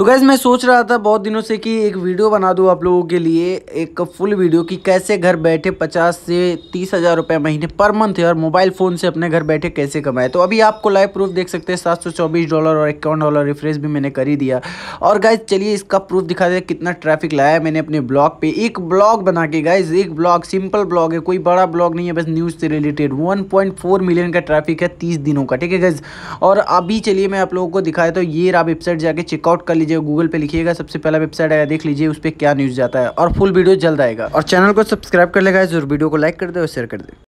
तो गैज़ मैं सोच रहा था बहुत दिनों से कि एक वीडियो बना दूँ आप लोगों के लिए एक फुल वीडियो कि कैसे घर बैठे पचास से तीस हज़ार रुपये महीने पर मंथ है और मोबाइल फ़ोन से अपने घर बैठे कैसे कमाए तो अभी आपको लाइव प्रूफ देख सकते हैं सात सौ चौबीस डॉलर और इक्यावन डॉलर रिफ्रेश भी मैंने कर ही दिया और गाइज चलिए इसका प्रूफ दिखा दिया कितना ट्रैफिक लाया मैंने अपने ब्लॉग पर एक ब्लॉग बना के गाइज एक ब्लॉग सिंपल ब्लॉग है कोई बड़ा ब्लॉग नहीं है बस न्यूज़ से related one point four million का ट्रैफिक है तीस दिनों का ठीक है गैज और अभी चलिए मैं आप लोगों को दिखाया तो ये आप वेबसाइट जाके चेकआउट कर लीजिए लीजिए गूगल पे लिखिएगा सबसे पहला वेबसाइट आया देख लीजिए उस पर क्या न्यूज़ जाता है और फुल वीडियो जल्द आएगा और चैनल को सब्सक्राइब कर लेगा जरूर वीडियो को लाइक कर दे और शेयर कर दे